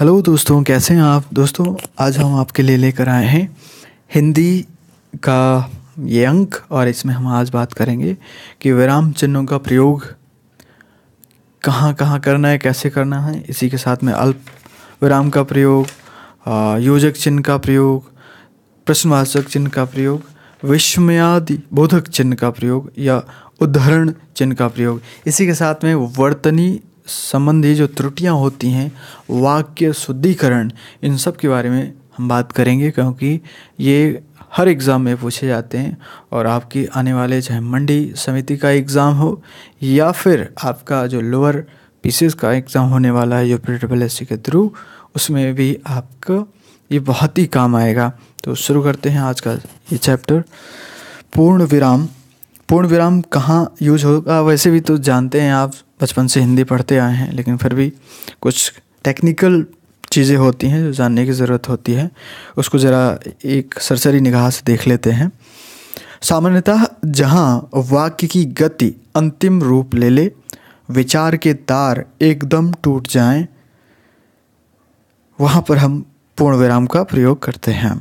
hello दोस्तों कैसे हैं आप दोस्तों आज हम आपके लिए लेकर आए हैं हिंदी का ये अंक और इसमें हम आज बात करेंगे कि विराम चिन्हों का प्रयोग कहाँ कहाँ करना है कैसे करना है इसी के साथ में अल्प विराम का प्रयोग योजक चिन्ह का प्रयोग प्रश्नवाचक चिन्ह का प्रयोग विस्मयादि बोधक चिन्ह का प्रयोग या उदाहरण चिन्ह का प्रयोग इसी के साथ में वर्तनी संबंधी जो त्रुटियाँ होती हैं वाक्य शुद्धिकरण इन सब के बारे में हम बात करेंगे क्योंकि ये हर एग्ज़ाम में पूछे जाते हैं और आपकी आने वाले चाहे मंडी समिति का एग्ज़ाम हो या फिर आपका जो लोअर पीसीस का एग्ज़ाम होने वाला है जो पी डबल एस के थ्रू उसमें भी आपका ये बहुत ही काम आएगा तो शुरू करते हैं आज का ये चैप्टर पूर्ण विराम पूर्ण विराम कहाँ यूज होगा वैसे भी तो जानते हैं आप बचपन से हिंदी पढ़ते आए हैं लेकिन फिर भी कुछ टेक्निकल चीज़ें होती हैं जो जानने की ज़रूरत होती है उसको ज़रा एक सरसरी निगाह से देख लेते हैं सामान्यतः जहाँ वाक्य की गति अंतिम रूप ले ले विचार के तार एकदम टूट जाएं, वहाँ पर हम पूर्ण विराम का प्रयोग करते हैं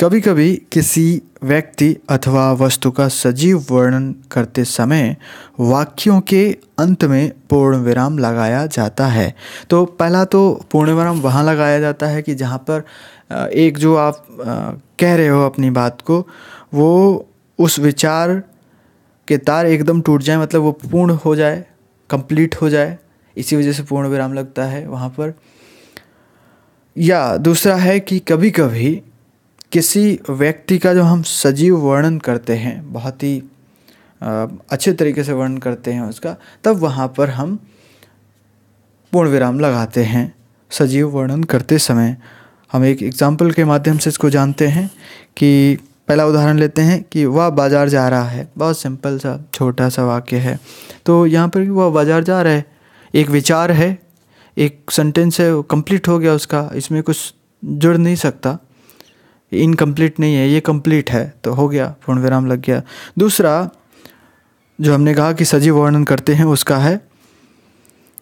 कभी कभी किसी व्यक्ति अथवा वस्तु का सजीव वर्णन करते समय वाक्यों के अंत में पूर्ण विराम लगाया जाता है तो पहला तो पूर्ण विराम वहाँ लगाया जाता है कि जहाँ पर एक जो आप कह रहे हो अपनी बात को वो उस विचार के तार एकदम टूट जाए मतलब वो पूर्ण हो जाए कंप्लीट हो जाए इसी वजह से पूर्ण विराम लगता है वहाँ पर या दूसरा है कि कभी कभी किसी व्यक्ति का जो हम सजीव वर्णन करते हैं बहुत ही अच्छे तरीके से वर्णन करते हैं उसका तब वहाँ पर हम पूर्ण विराम लगाते हैं सजीव वर्णन करते समय हम एक एग्जाम्पल के माध्यम से इसको जानते हैं कि पहला उदाहरण लेते हैं कि वह बाज़ार जा रहा है बहुत सिंपल सा छोटा सा वाक्य है तो यहाँ पर वह बाज़ार जा रहा है एक विचार है एक सेंटेंस है कंप्लीट हो गया उसका इसमें कुछ जुड़ नहीं सकता इनकम्प्लीट नहीं है ये कंप्लीट है तो हो गया पूर्ण विराम लग गया दूसरा जो हमने कहा कि सजीव वर्णन करते हैं उसका है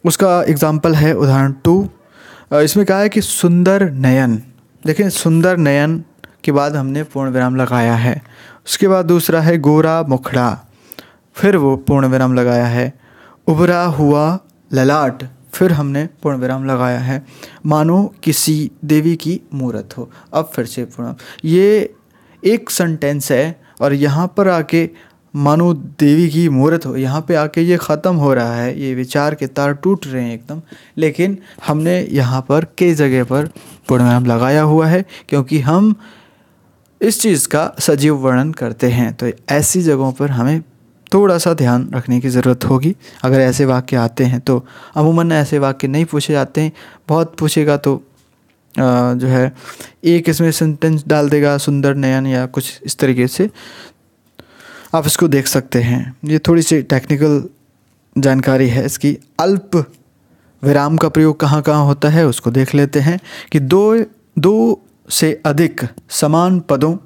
उसका एग्जाम्पल है उदाहरण टू इसमें कहा है कि सुंदर नयन देखें सुंदर नयन के बाद हमने पूर्ण विराम लगाया है उसके बाद दूसरा है गोरा मुखड़ा फिर वो पूर्ण विराम लगाया है उभरा हुआ ललाट फिर हमने पूर्ण विराम लगाया है मानो किसी देवी की मूर्त हो अब फिर से पूर्ण ये एक सेंटेंस है और यहाँ पर आके मानो देवी की मूर्त हो यहाँ पे आके ये ख़त्म हो रहा है ये विचार के तार टूट रहे हैं एकदम लेकिन हमने यहाँ पर कई जगह पर पूर्ण विराम लगाया हुआ है क्योंकि हम इस चीज़ का सजीव वर्णन करते हैं तो ऐसी जगहों पर हमें थोड़ा सा ध्यान रखने की ज़रूरत होगी अगर ऐसे वाक्य आते हैं तो अमूमन ऐसे वाक्य नहीं पूछे जाते हैं बहुत पूछेगा तो आ, जो है एक इसमें सेंटेंस डाल देगा सुंदर नयन या कुछ इस तरीके से आप इसको देख सकते हैं ये थोड़ी सी टेक्निकल जानकारी है इसकी अल्प विराम का प्रयोग कहाँ कहाँ होता है उसको देख लेते हैं कि दो दो से अधिक समान पदों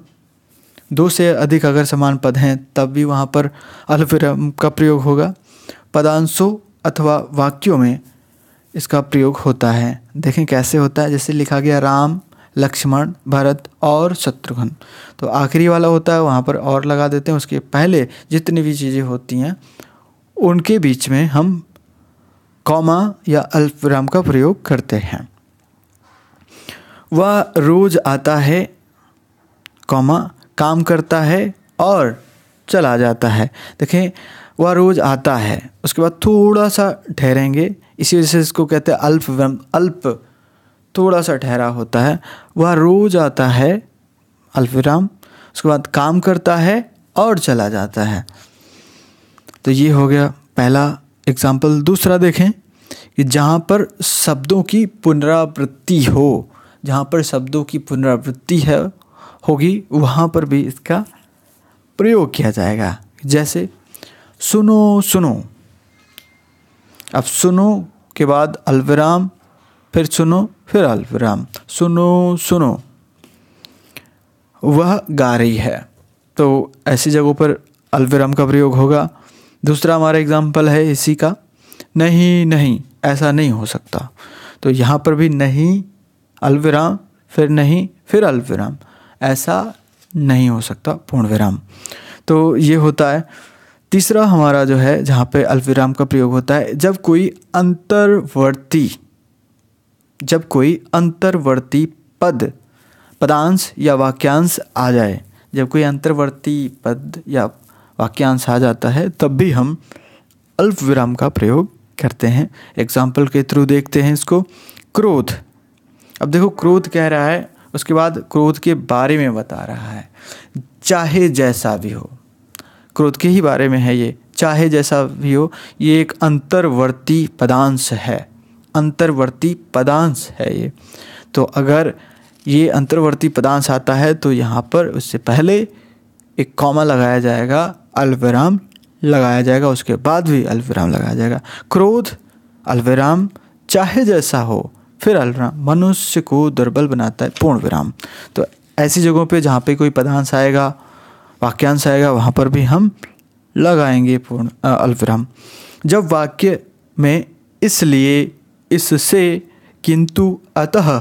दो से अधिक अगर समान पद हैं तब भी वहाँ पर अल्पविराम का प्रयोग होगा पदांशों अथवा वाक्यों में इसका प्रयोग होता है देखें कैसे होता है जैसे लिखा गया राम लक्ष्मण भरत और शत्रुघ्न तो आखिरी वाला होता है वहाँ पर और लगा देते हैं उसके पहले जितनी भी चीज़ें होती हैं उनके बीच में हम कौमा या अल्पविराम का प्रयोग करते हैं वह रोज आता है कौमा काम करता है और चला जाता है देखें वह रोज़ आता है उसके बाद थोड़ा सा ठहरेंगे इसी वजह से इसको कहते हैं अल्प व्यम अल्प थोड़ा सा ठहरा होता है वह रोज़ आता है अल्प विराम उसके बाद काम करता है और चला जाता है तो ये हो गया पहला एग्ज़ाम्पल दूसरा देखें कि जहाँ पर शब्दों की पुनरावृत्ति हो जहाँ पर शब्दों की पुनरावृत्ति है होगी वहाँ पर भी इसका प्रयोग किया जाएगा जैसे सुनो सुनो अब सुनो के बाद अलविराम फिर सुनो फिर अलविराम सुनो सुनो वह गा रही है तो ऐसी जगहों पर अलविराम का प्रयोग होगा दूसरा हमारा एग्जाम्पल है इसी का नहीं नहीं ऐसा नहीं हो सकता तो यहाँ पर भी नहीं अल्विराम फिर नहीं फिर अलविराम ऐसा नहीं हो सकता पूर्ण विराम तो ये होता है तीसरा हमारा जो है जहाँ पे अल्पविराम का प्रयोग होता है जब कोई अंतर्वर्ती जब कोई अंतर्वर्ती पद पदांश या वाक्यांश आ जाए जब कोई अंतर्वर्ती पद या वाक्यांश आ जाता है तब भी हम अल्प विराम का प्रयोग करते हैं एग्जाम्पल के थ्रू देखते हैं इसको क्रोध अब देखो क्रोध कह रहा है उसके बाद क्रोध के बारे में बता रहा है चाहे जैसा भी हो क्रोध के ही बारे में है ये चाहे जैसा भी हो ये एक अंतर्वर्ती पदांश है अंतर्वर्ती पदांश है ये तो अगर ये अंतर्वर्ती पदांश आता है तो यहाँ पर उससे पहले एक कॉमा लगाया जाएगा अल्विराम लगाया जाएगा उसके बाद भी अल्विराम लगाया जाएगा क्रोध अल्विराम चाहे जैसा हो फिर अलरा मनुष्य को दुर्बल बनाता है पूर्ण विराम तो ऐसी जगहों पे जहाँ पे कोई पदांश आएगा वाक्यांश आएगा वहाँ पर भी हम लगाएंगे पूर्ण अल्पराम जब वाक्य में इसलिए इससे किंतु अतः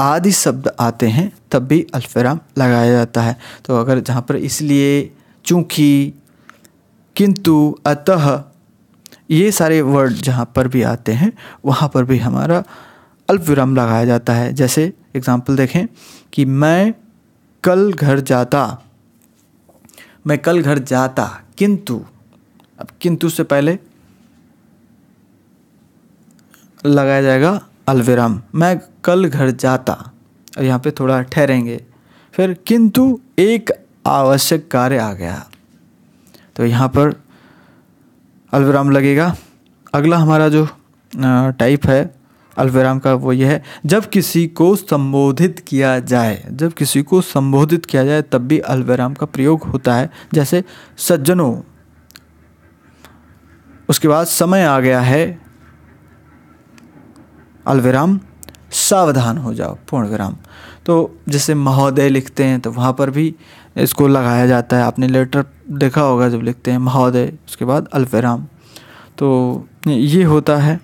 आदि शब्द आते हैं तब भी अल्फराम लगाया जाता है तो अगर जहाँ पर इसलिए चूँकि किंतु अतः ये सारे वर्ड जहाँ पर भी आते हैं वहाँ पर भी हमारा अल्प विराम लगाया जाता है जैसे एग्जाम्पल देखें कि मैं कल घर जाता मैं कल घर जाता किंतु अब किंतु से पहले लगाया जाएगा अलविराम मैं कल घर जाता और यहाँ पे थोड़ा ठहरेंगे फिर किंतु एक आवश्यक कार्य आ गया तो यहाँ पर अलविराम लगेगा अगला हमारा जो टाइप है अल्पविराम का वो यह है जब किसी को संबोधित किया जाए जब किसी को संबोधित किया जाए तब भी अल्पविराम का प्रयोग होता है जैसे सज्जनों उसके बाद समय आ गया है अल्पविराम सावधान हो जाओ पूर्ण विराम तो जैसे महोदय लिखते हैं तो वहाँ पर भी इसको लगाया जाता है आपने लेटर देखा होगा जब लिखते हैं महोदय उसके बाद अल्पविराम तो ये होता है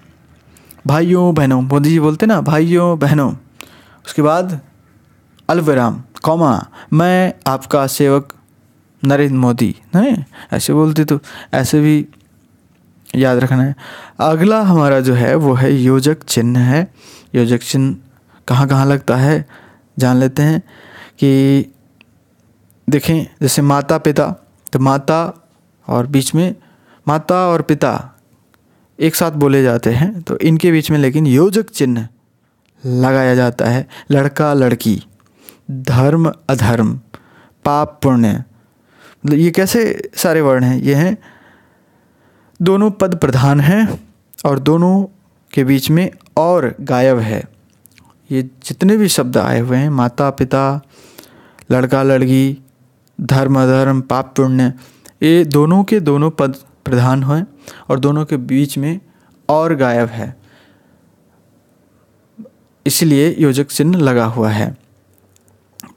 भाइयों बहनों मोदी जी बोलते ना भाइयों बहनों उसके बाद अलविराम कौमा मैं आपका सेवक नरेंद्र मोदी है ऐसे बोलते तो ऐसे भी याद रखना है अगला हमारा जो है वो है योजक चिन्ह है योजक चिन्ह कहाँ कहाँ लगता है जान लेते हैं कि देखें जैसे माता पिता तो माता और बीच में माता और पिता एक साथ बोले जाते हैं तो इनके बीच में लेकिन योजक चिन्ह लगाया जाता है लड़का लड़की धर्म अधर्म पाप पुण्य मतलब ये कैसे सारे वर्ण हैं ये हैं दोनों पद प्रधान हैं और दोनों के बीच में और गायब है ये जितने भी शब्द आए हुए हैं माता पिता लड़का लड़की धर्म अधर्म पाप पुण्य ये दोनों के दोनों पद प्रधान हैं और दोनों के बीच में और गायब है इसलिए योजक चिन्ह लगा हुआ है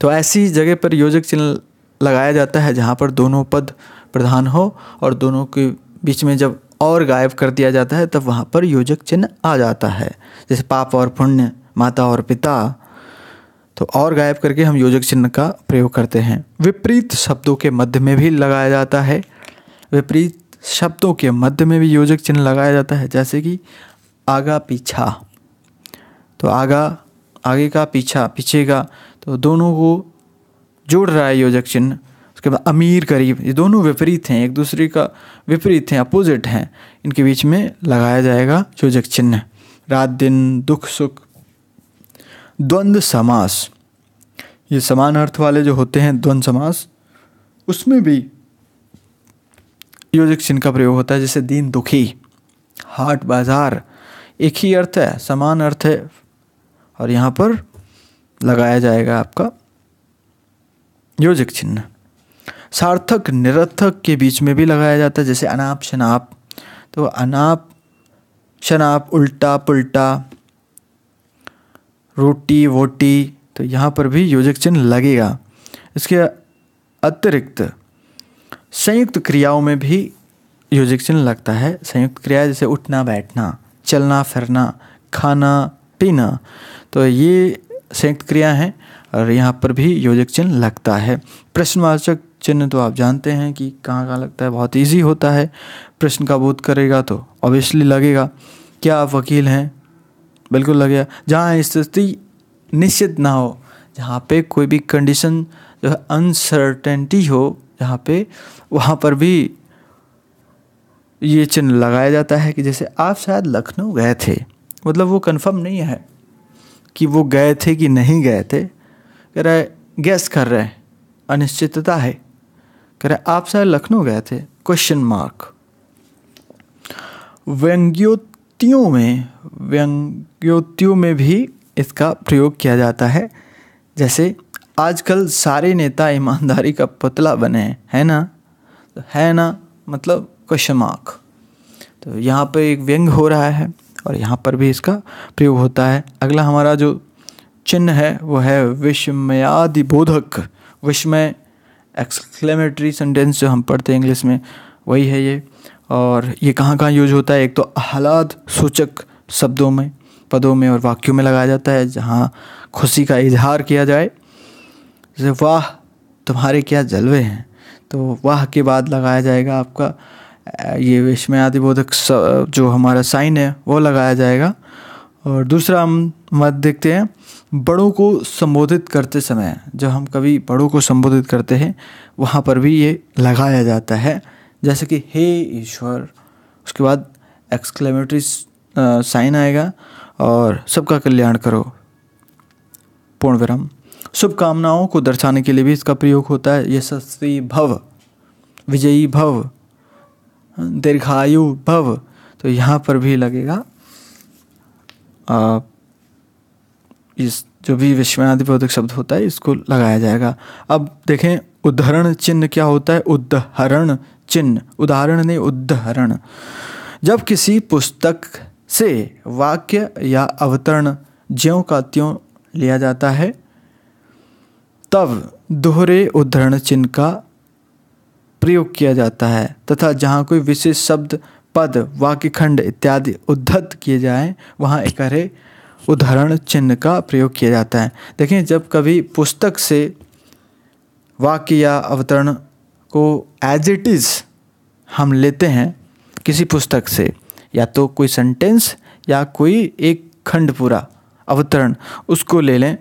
तो ऐसी जगह पर योजक चिन्ह लगाया जाता है जहाँ पर दोनों पद प्रधान हो और दोनों के बीच में जब और गायब कर दिया जाता है तब वहाँ पर योजक चिन्ह आ जाता है जैसे पाप और पुण्य माता और पिता तो और गायब करके हम योजक चिन्ह का प्रयोग करते हैं विपरीत शब्दों के मध्य में भी लगाया जाता है विपरीत शब्दों के मध्य में भी योजक चिन्ह लगाया जाता है जैसे कि आगा पीछा तो आगा आगे का पीछा पीछे का तो दोनों को जोड़ रहा है योजक चिन्ह उसके बाद अमीर गरीब ये दोनों विपरीत हैं एक दूसरे का विपरीत हैं अपोजिट हैं इनके बीच में लगाया जाएगा योजक चिन्ह रात दिन दुख सुख द्वंद्व समास ये समान अर्थ वाले जो होते हैं द्वंद्व समास उसमें भी योजक चिन्ह का प्रयोग होता है जैसे दीन दुखी हाट बाजार एक ही अर्थ है समान अर्थ है और यहाँ पर लगाया जाएगा आपका योजक चिन्ह सार्थक निरर्थक के बीच में भी लगाया जाता है जैसे अनाप शनाप तो अनाप शनाप उल्टा पुल्टा रोटी वोटी तो यहाँ पर भी योजक चिन्ह लगेगा इसके अतिरिक्त संयुक्त क्रियाओं में भी योजिक चिन्ह लगता है संयुक्त क्रिया जैसे उठना बैठना चलना फिरना खाना पीना तो ये संयुक्त क्रिया हैं और यहाँ पर भी योजक चिन्ह लगता है प्रश्नवाचक चिन्ह तो आप जानते हैं कि कहाँ कहाँ लगता है बहुत इजी होता है प्रश्न का बोध करेगा तो ऑब्वियसली लगेगा क्या आप वकील हैं बिल्कुल लगेगा जहाँ स्थिति निश्चित ना हो जहाँ पे कोई भी कंडीशन जो है अनसर्टेनिटी हो जहाँ पे वहाँ पर भी ये चिन्ह लगाया जाता है कि जैसे आप शायद लखनऊ गए थे मतलब वो कंफर्म नहीं है कि वो गए थे कि नहीं गए थे कह रहे गैस कर रहे हैं अनिश्चितता है कह रहे आप शायद लखनऊ गए थे क्वेश्चन मार्क व्यंग्योतियों में व्यंग्योतियों में भी इसका प्रयोग किया जाता है जैसे आजकल सारे नेता ईमानदारी का पुतला बने हैं है ना तो है ना मतलब क्वेश्चन मार्क तो यहाँ पर एक व्यंग हो रहा है और यहाँ पर भी इसका प्रयोग होता है अगला हमारा जो चिन्ह है वो है विस्मयादि बोधक विस्मय एक्सक्लेमेटरी सेंटेंस जो हम पढ़ते हैं इंग्लिश में वही है ये और ये कहाँ कहाँ यूज होता है एक तो आहलाद सूचक शब्दों में पदों में और वाक्यों में लगाया जाता है जहाँ खुशी का इजहार किया जाए जैसे वाह तुम्हारे क्या जलवे हैं तो वाह के बाद लगाया जाएगा आपका ये विस्मयादि आदिबोधक जो हमारा साइन है वो लगाया जाएगा और दूसरा हम मत देखते हैं बड़ों को संबोधित करते समय जब हम कभी बड़ों को संबोधित करते हैं वहाँ पर भी ये लगाया जाता है जैसे कि हे ईश्वर उसके बाद एक्सक्लेमेटरी साइन आएगा और सबका कल्याण करो पूर्ण विराम शुभकामनाओं को दर्शाने के लिए भी इसका प्रयोग होता है यशस्वी भव विजयी भव दीर्घायु भव तो यहाँ पर भी लगेगा आ, इस जो भी विश्वनाधिबोधक शब्द होता है इसको लगाया जाएगा अब देखें उदाहरण चिन्ह क्या होता है उदाहरण चिन्ह उदाहरण ने उदाहरण जब किसी पुस्तक से वाक्य या अवतरण ज्यों का त्यों लिया जाता है तब दोहरे उद्धरण चिन्ह का प्रयोग किया जाता है तथा जहाँ कोई विशेष शब्द पद वाक्य खंड इत्यादि उद्धत किए जाएं वहाँ एकहरे उदाहरण चिन्ह का प्रयोग किया जाता है देखें जब कभी पुस्तक से वाक्य या अवतरण को एज इट इज़ हम लेते हैं किसी पुस्तक से या तो कोई सेंटेंस या कोई एक खंड पूरा अवतरण उसको ले लें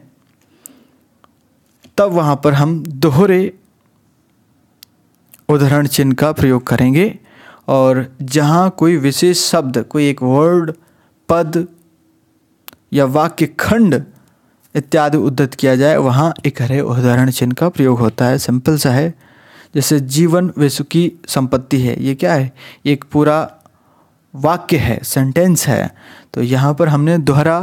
तब वहाँ पर हम दोहरे उदाहरण चिन्ह का प्रयोग करेंगे और जहाँ कोई विशेष शब्द कोई एक वर्ड पद या वाक्य खंड इत्यादि उद्धत किया जाए वहाँ एक हरे उदाहरण चिन्ह का प्रयोग होता है सिंपल सा है जैसे जीवन विश्व की संपत्ति है ये क्या है एक पूरा वाक्य है सेंटेंस है तो यहाँ पर हमने दोहरा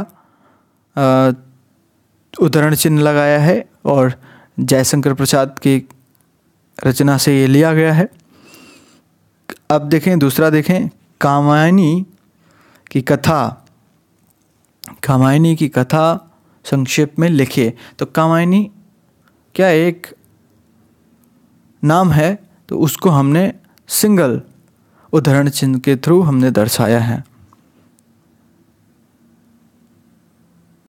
उदाहरण चिन्ह लगाया है और जयशंकर प्रसाद की रचना से ये लिया गया है अब देखें दूसरा देखें कामायनी की कथा कामायनी की कथा संक्षेप में लिखिए तो कामायनी क्या एक नाम है तो उसको हमने सिंगल उदाहरण चिन्ह के थ्रू हमने दर्शाया है